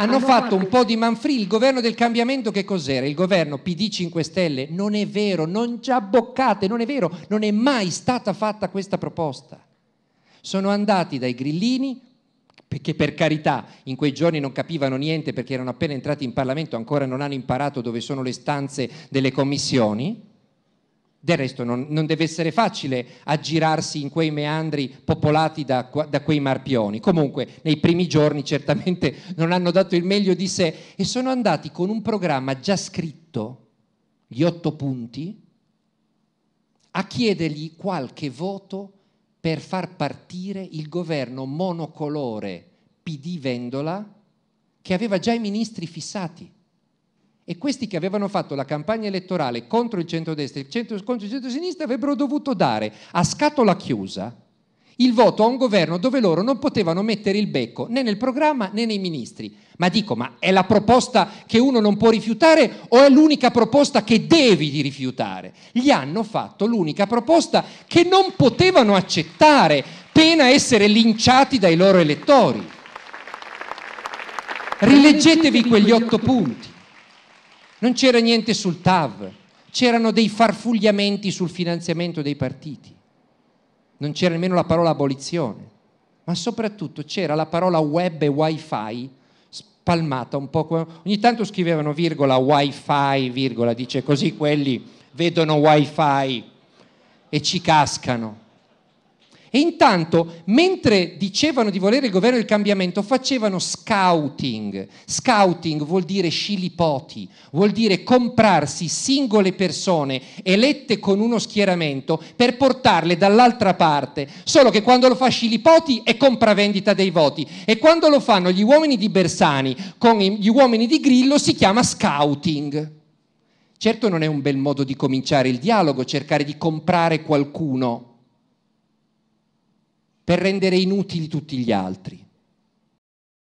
hanno fatto un po' di Manfredi, il governo del cambiamento che cos'era? Il governo PD 5 Stelle, non è vero, non ci abboccate, non è vero, non è mai stata fatta questa proposta. Sono andati dai grillini, che per carità in quei giorni non capivano niente perché erano appena entrati in Parlamento, ancora non hanno imparato dove sono le stanze delle commissioni, del resto non, non, deve essere facile aggirarsi in quei meandri popolati da, da, quei marpioni. Comunque nei primi giorni certamente non hanno dato il meglio di sé e sono andati con un programma già scritto, gli otto punti, a chiedergli qualche voto per far partire il governo monocolore PD Vendola che aveva già i ministri fissati e questi che avevano fatto la campagna elettorale contro il centrodestra e centro, contro il centrosinistra avrebbero dovuto dare a scatola chiusa il voto a un governo dove loro non potevano mettere il becco né nel programma né nei ministri. Ma dico, ma è la proposta che uno non può rifiutare o è l'unica proposta che devi rifiutare? Gli hanno fatto l'unica proposta che non potevano accettare, pena essere linciati dai loro elettori. Rileggetevi quegli otto punti. Non c'era niente sul TAV, c'erano dei farfugliamenti sul finanziamento dei partiti, non c'era nemmeno la parola abolizione, ma soprattutto c'era la parola web e wifi spalmata un po'. Ogni tanto scrivevano virgola, wifi, virgola, dice così quelli vedono wifi e ci cascano. E intanto, mentre dicevano di volere il governo del cambiamento, facevano scouting. Scouting vuol dire scilipoti, vuol dire comprarsi singole persone elette con uno schieramento per portarle dall'altra parte. Solo che quando lo fa scilipoti è compravendita dei voti e quando lo fanno gli uomini di Bersani con gli uomini di Grillo si chiama scouting. Certo non è un bel modo di cominciare il dialogo, cercare di comprare qualcuno per rendere inutili tutti gli altri.